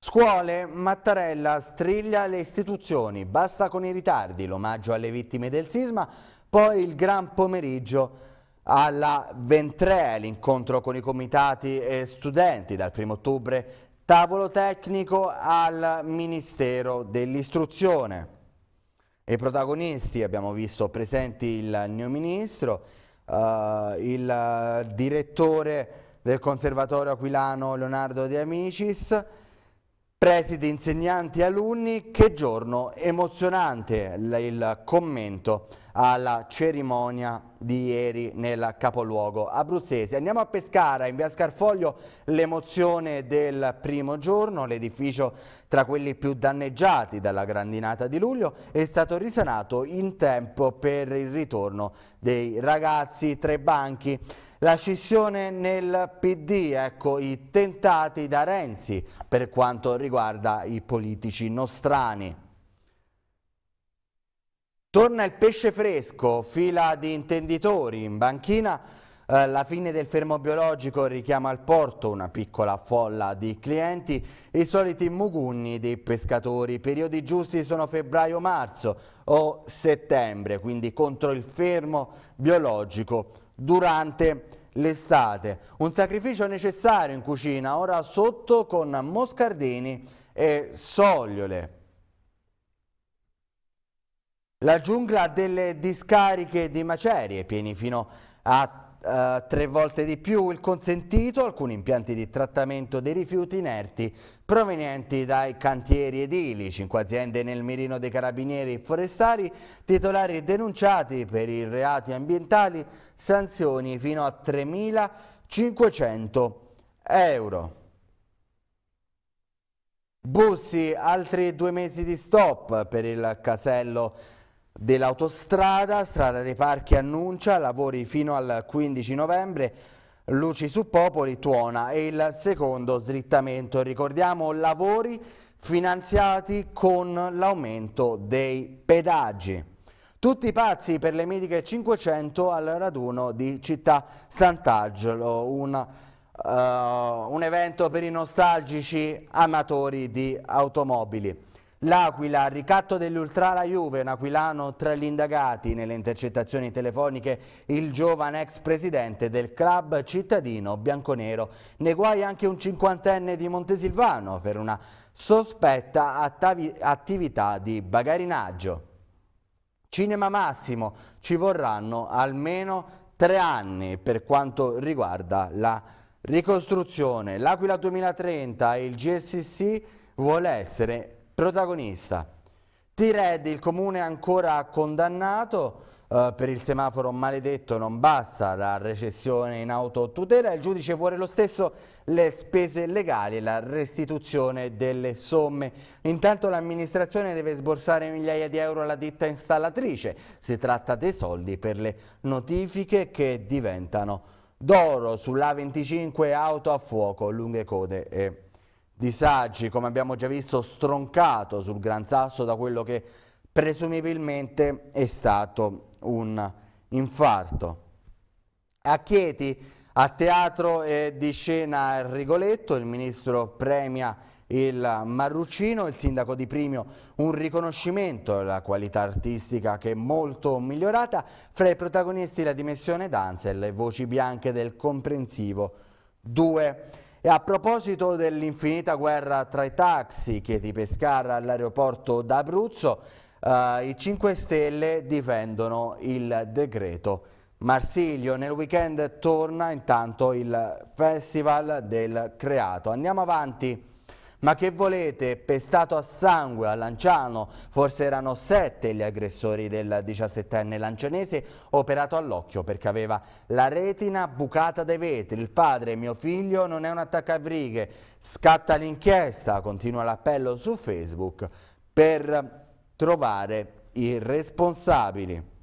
Scuole, Mattarella striglia le istituzioni, basta con i ritardi, l'omaggio alle vittime del sisma, poi il gran pomeriggio alla Ventrea, l'incontro con i comitati e studenti dal 1 ottobre Tavolo tecnico al Ministero dell'Istruzione. I protagonisti abbiamo visto presenti il neoministro, eh, il direttore del Conservatorio Aquilano Leonardo De Amicis, Presidi, insegnanti e alunni, che giorno emozionante il commento alla cerimonia di ieri nel capoluogo abruzzese. Andiamo a Pescara, in via Scarfoglio, l'emozione del primo giorno, l'edificio tra quelli più danneggiati dalla grandinata di luglio è stato risanato in tempo per il ritorno dei ragazzi tra i banchi. La scissione nel PD, ecco i tentati da Renzi per quanto riguarda i politici nostrani. Torna il pesce fresco, fila di intenditori in banchina, eh, la fine del fermo biologico richiama al porto una piccola folla di clienti, i soliti mugunni dei pescatori, i periodi giusti sono febbraio-marzo o settembre, quindi contro il fermo biologico durante l'estate. Un sacrificio necessario in cucina, ora sotto con moscardini e sogliole. La giungla delle discariche di macerie, pieni fino a eh, tre volte di più il consentito, alcuni impianti di trattamento dei rifiuti inerti provenienti dai cantieri edili, cinque aziende nel mirino dei carabinieri forestali, titolari denunciati per i reati ambientali, sanzioni fino a 3.500 euro. Bussi, altri due mesi di stop per il casello dell'autostrada, strada dei parchi annuncia lavori fino al 15 novembre, luci su Popoli, Tuona e il secondo slittamento. Ricordiamo lavori finanziati con l'aumento dei pedaggi. Tutti pazzi per le mediche 500 al raduno di Città Sant'Angelo, un, uh, un evento per i nostalgici amatori di automobili. L'Aquila, ricatto dell'Ultra la Juve, un aquilano tra gli indagati nelle intercettazioni telefoniche, il giovane ex presidente del club cittadino bianconero. Ne guai anche un cinquantenne di Montesilvano per una sospetta attività di bagarinaggio. Cinema Massimo, ci vorranno almeno tre anni per quanto riguarda la ricostruzione. L'Aquila 2030 e il GSC vuole essere protagonista. T-Red, il comune ancora condannato eh, per il semaforo maledetto, non basta la recessione in autotutela, il giudice vuole lo stesso le spese legali e la restituzione delle somme. Intanto l'amministrazione deve sborsare migliaia di euro alla ditta installatrice, si tratta dei soldi per le notifiche che diventano d'oro sulla 25 auto a fuoco, lunghe code e di Saggi, come abbiamo già visto, stroncato sul Gran Sasso da quello che presumibilmente è stato un infarto. A Chieti, a teatro e di scena Rigoletto, il ministro premia il Marruccino, il sindaco di Primio un riconoscimento alla qualità artistica che è molto migliorata, fra i protagonisti la dimensione Danzel e voci bianche del comprensivo 2. E a proposito dell'infinita guerra tra i taxi, Chieti Pescara all'aeroporto d'Abruzzo, eh, i 5 Stelle difendono il decreto. Marsilio, nel weekend torna intanto il Festival del Creato. Andiamo avanti. Ma che volete? Pestato a sangue a Lanciano, forse erano sette gli aggressori del 17enne lancianese operato all'occhio perché aveva la retina bucata dai vetri. Il padre, mio figlio, non è un attaccabrighe. Scatta l'inchiesta, continua l'appello su Facebook per trovare i responsabili.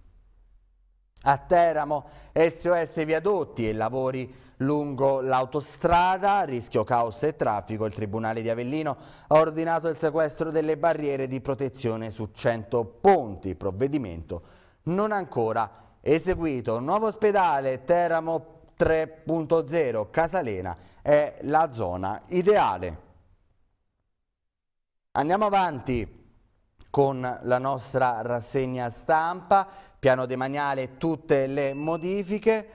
A Teramo, SOS Viadotti e lavori Lungo l'autostrada, rischio caos e traffico, il Tribunale di Avellino ha ordinato il sequestro delle barriere di protezione su 100 ponti, provvedimento non ancora eseguito. Nuovo ospedale, Teramo 3.0, Casalena è la zona ideale. Andiamo avanti con la nostra rassegna stampa, piano demaniale, tutte le modifiche.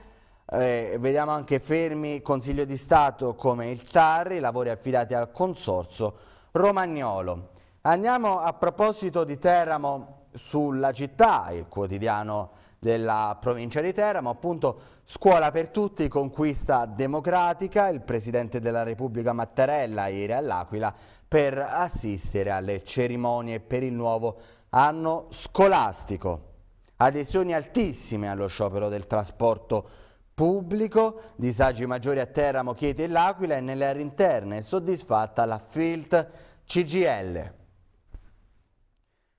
Eh, vediamo anche fermi Consiglio di Stato come il Tarri, lavori affidati al Consorzio Romagnolo. Andiamo a proposito di Teramo sulla città, il quotidiano della provincia di Teramo, appunto scuola per tutti, conquista democratica, il Presidente della Repubblica Mattarella ieri all'Aquila per assistere alle cerimonie per il nuovo anno scolastico. Adesioni altissime allo sciopero del trasporto pubblico, disagi maggiori a Teramo, Chieti e L'Aquila e nelle aree interne, è soddisfatta la FILT CGL.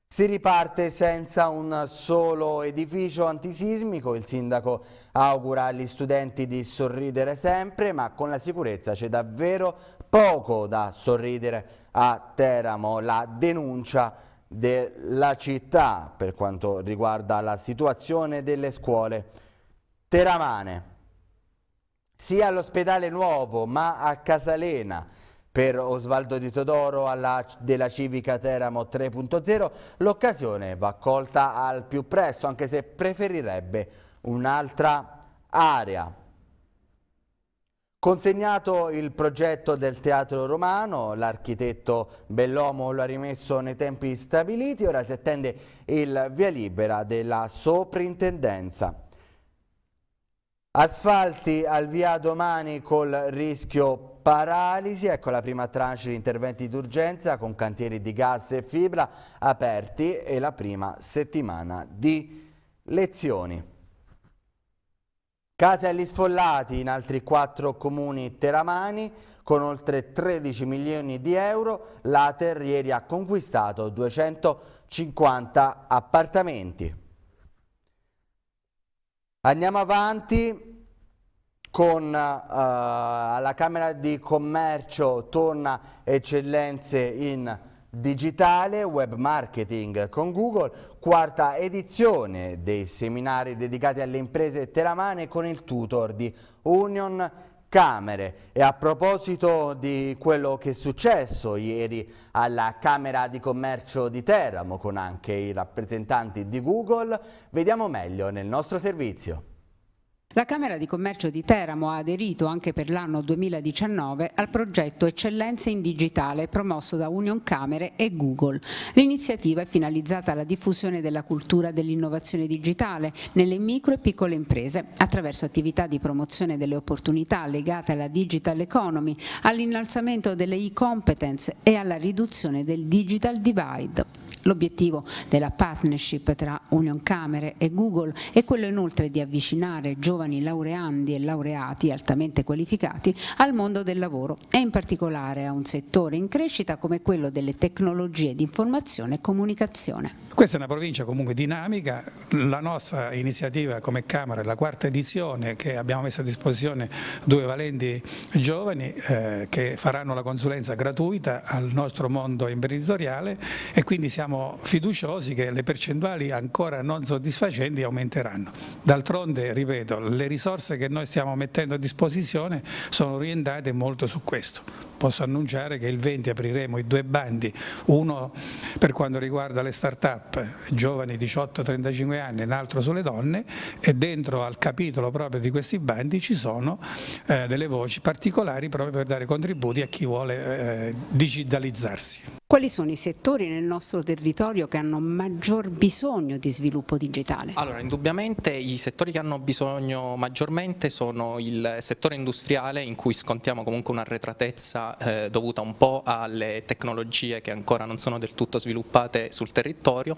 Si riparte senza un solo edificio antisismico, il sindaco augura agli studenti di sorridere sempre, ma con la sicurezza c'è davvero poco da sorridere a Teramo, la denuncia della città per quanto riguarda la situazione delle scuole teramane sia all'ospedale nuovo ma a Casalena per Osvaldo Di Todoro alla, della Civica Teramo 3.0 l'occasione va colta al più presto anche se preferirebbe un'altra area. Consegnato il progetto del Teatro Romano, l'architetto Bellomo lo ha rimesso nei tempi stabiliti, ora si attende il via libera della Soprintendenza. Asfalti al via domani col rischio paralisi, ecco la prima tranche di interventi d'urgenza con cantieri di gas e fibra aperti e la prima settimana di lezioni. Case agli sfollati in altri quattro comuni teramani con oltre 13 milioni di euro, la ieri ha conquistato 250 appartamenti. Andiamo avanti con uh, eh, la Camera di Commercio torna eccellenze in digitale, web marketing con Google, quarta edizione dei seminari dedicati alle imprese teramane con il tutor di Union Camere. E a proposito di quello che è successo ieri alla Camera di Commercio di Teramo con anche i rappresentanti di Google, vediamo meglio nel nostro servizio. La Camera di Commercio di Teramo ha aderito anche per l'anno 2019 al progetto Eccellenze in Digitale promosso da Union Camere e Google. L'iniziativa è finalizzata alla diffusione della cultura dell'innovazione digitale nelle micro e piccole imprese attraverso attività di promozione delle opportunità legate alla digital economy, all'innalzamento delle e-competence e alla riduzione del digital divide. L'obiettivo della partnership tra Union Camere e Google è quello inoltre di avvicinare giovani laureandi e laureati altamente qualificati al mondo del lavoro e in particolare a un settore in crescita come quello delle tecnologie di informazione e comunicazione. Questa è una provincia comunque dinamica, la nostra iniziativa come Camera è la quarta edizione che abbiamo messo a disposizione due valenti giovani eh, che faranno la consulenza gratuita al nostro mondo imprenditoriale e quindi siamo siamo fiduciosi che le percentuali ancora non soddisfacenti aumenteranno. D'altronde, ripeto, le risorse che noi stiamo mettendo a disposizione sono orientate molto su questo posso annunciare che il 20 apriremo i due bandi, uno per quanto riguarda le start-up giovani 18-35 anni e un altro sulle donne e dentro al capitolo proprio di questi bandi ci sono eh, delle voci particolari proprio per dare contributi a chi vuole eh, digitalizzarsi. Quali sono i settori nel nostro territorio che hanno maggior bisogno di sviluppo digitale? Allora, indubbiamente i settori che hanno bisogno maggiormente sono il settore industriale in cui scontiamo comunque un'arretratezza eh, dovuta un po' alle tecnologie che ancora non sono del tutto sviluppate sul territorio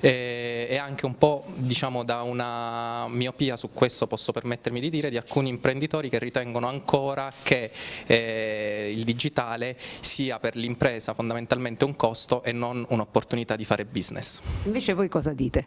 eh, e anche un po' diciamo da una miopia su questo posso permettermi di dire di alcuni imprenditori che ritengono ancora che eh, il digitale sia per l'impresa fondamentalmente un costo e non un'opportunità di fare business. Invece voi cosa dite?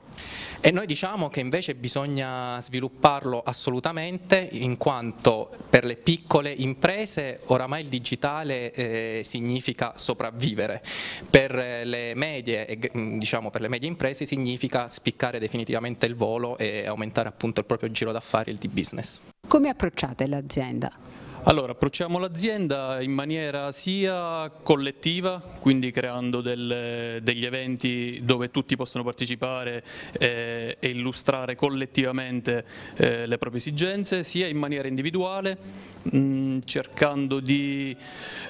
E noi diciamo che invece bisogna svilupparlo assolutamente in quanto per le piccole imprese oramai il digitale generale eh, significa sopravvivere, per eh, le, medie, mm, diciamo, per le medie imprese significa spiccare definitivamente il volo e aumentare appunto il proprio giro d'affari, il di business. Come approcciate l'azienda? Allora, approcciamo l'azienda in maniera sia collettiva, quindi creando del, degli eventi dove tutti possono partecipare eh, e illustrare collettivamente eh, le proprie esigenze, sia in maniera individuale, mh, mm, cercando di,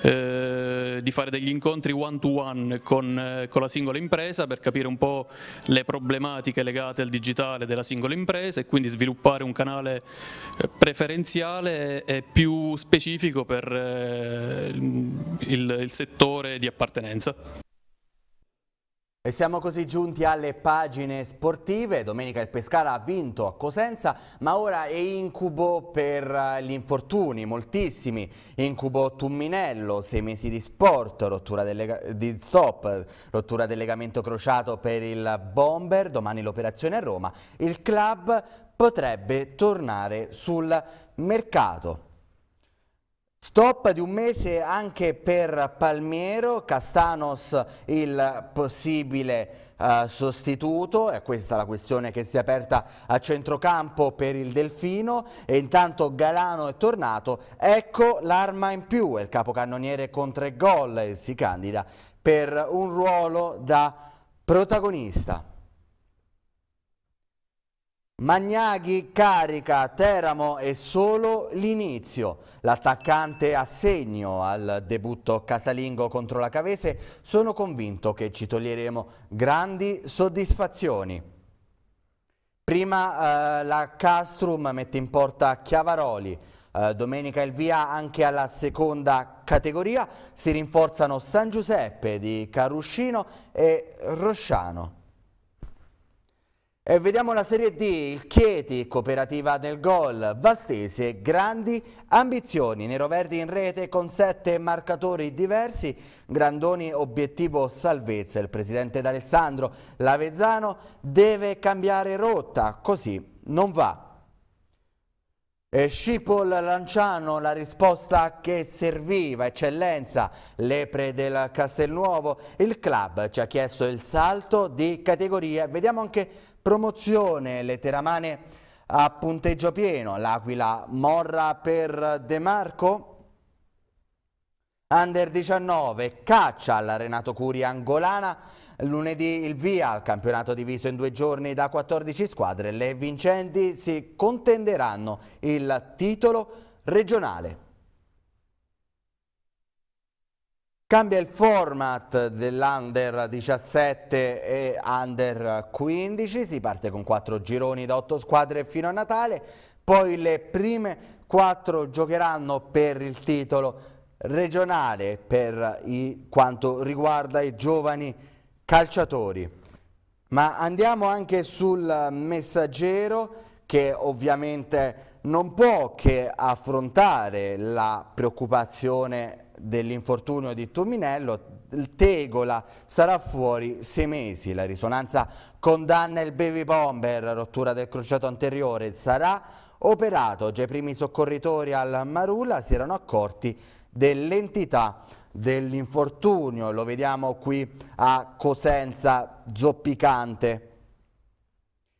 eh, di, fare degli incontri one to one con, eh, con, la singola impresa per capire un po' le problematiche legate al digitale della singola impresa e quindi sviluppare un canale eh, preferenziale e più specifico specifico per eh, il, il settore di appartenenza. E siamo così giunti alle pagine sportive, domenica il Pescara ha vinto a Cosenza ma ora è incubo per eh, gli infortuni, moltissimi, incubo Tumminello, sei mesi di sport, rottura del di stop, rottura del legamento crociato per il bomber, domani l'operazione a Roma, il club potrebbe tornare sul mercato. Stop di un mese anche per Palmiero, Castanos il possibile Uh, sostituto, è questa la questione che si è aperta a centrocampo per il Delfino e intanto Galano è tornato, ecco l'arma in più, è il capocannoniere con tre gol e si candida per un ruolo da protagonista. Magnaghi carica Teramo è solo l'inizio. L'attaccante a segno al debutto casalingo contro la Cavese sono convinto che ci toglieremo grandi soddisfazioni. Prima eh, la Castrum mette in porta Chiavaroli. Eh, domenica il via anche alla seconda categoria. Si rinforzano San Giuseppe di Caruscino e Rosciano. E vediamo la Serie D, il Chieti, cooperativa del gol, Vastese, grandi ambizioni, neroverdi in rete con sette marcatori diversi, Grandoni obiettivo salvezza, il presidente D'Alessandro Lavezzano deve cambiare rotta, così non va. E Scipol Lanciano la risposta che serviva, eccellenza, lepre del Castelnuovo, il club ci ha chiesto il salto di categoria, vediamo anche promozione, le teramane a punteggio pieno, l'Aquila Morra per De Marco, Under 19, caccia alla Renato Curia Angolana, Lunedì il via al campionato diviso in due giorni da 14 squadre. Le vincenti si contenderanno il titolo regionale. Cambia il format dell'Under 17 e Under 15, si parte con quattro gironi da otto squadre fino a Natale, poi le prime quattro giocheranno per il titolo regionale per i, quanto riguarda i giovani calciatori. Ma andiamo anche sul messaggero che ovviamente non può che affrontare la preoccupazione dell'infortunio di Tominello. Tegola sarà fuori sei mesi. La risonanza condanna il baby bomber, rottura del crociato anteriore. Sarà operato. Già i primi soccorritori al Marulla si erano accorti dell'entità dell'infortunio, lo vediamo qui a Cosenza zoppicante.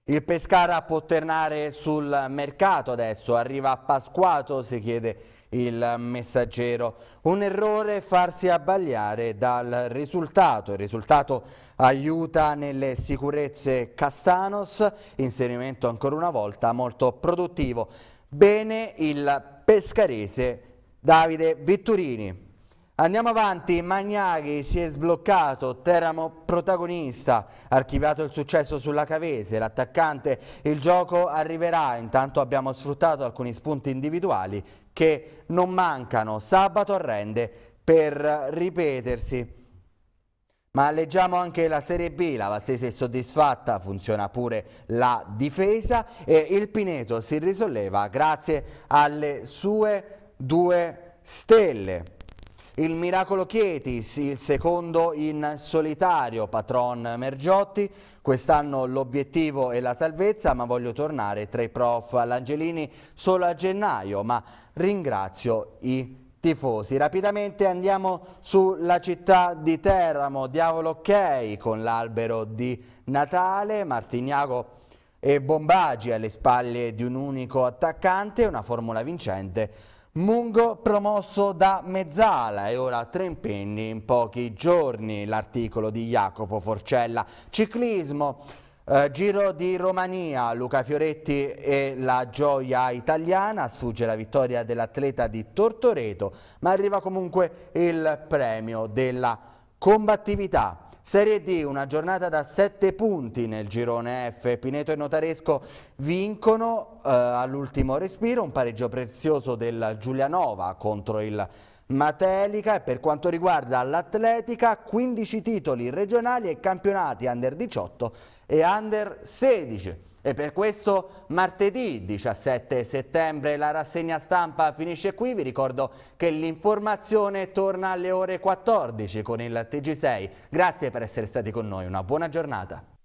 Il Pescara può tornare sul mercato adesso, arriva a Pasquato, si chiede il messaggero. Un errore farsi abbagliare dal risultato. Il risultato aiuta nelle sicurezze Castanos, inserimento ancora una volta molto produttivo. Bene il pescarese Davide Vitturini. Andiamo avanti, Magnaghi si è sbloccato, Teramo protagonista, archiviato il successo sulla Cavese, l'attaccante, il gioco arriverà, intanto abbiamo sfruttato alcuni spunti individuali che non mancano, sabato arrende per ripetersi. Ma leggiamo anche la Serie B, la Vastese è soddisfatta, funziona pure la difesa e il Pineto si risolleva grazie alle sue due stelle. Il Miracolo Chietis, il secondo in solitario, patron Mergiotti. Quest'anno l'obiettivo è la salvezza, ma voglio tornare tra i prof all'Angelini solo a gennaio, ma ringrazio i tifosi. Rapidamente andiamo sulla città di Teramo, Diavolo Ok con l'albero di Natale, Martignago e Bombagi alle spalle di un unico attaccante, una formula vincente Mungo promosso da mezzala e ora tre impegni in pochi giorni, l'articolo di Jacopo Forcella. Ciclismo, eh, Giro di Romania, Luca Fioretti e la gioia italiana, sfugge la vittoria dell'atleta di Tortoreto, ma arriva comunque il premio della combattività. Serie D, una giornata da 7 punti nel girone F. Pineto e Notaresco vincono eh, all'ultimo respiro, un pareggio prezioso del Giulianova contro il Matelica e per quanto riguarda l'Atletica 15 titoli regionali e campionati under 18 e under 16. E per questo martedì 17 settembre la rassegna stampa finisce qui. Vi ricordo che l'informazione torna alle ore 14 con il TG6. Grazie per essere stati con noi, una buona giornata.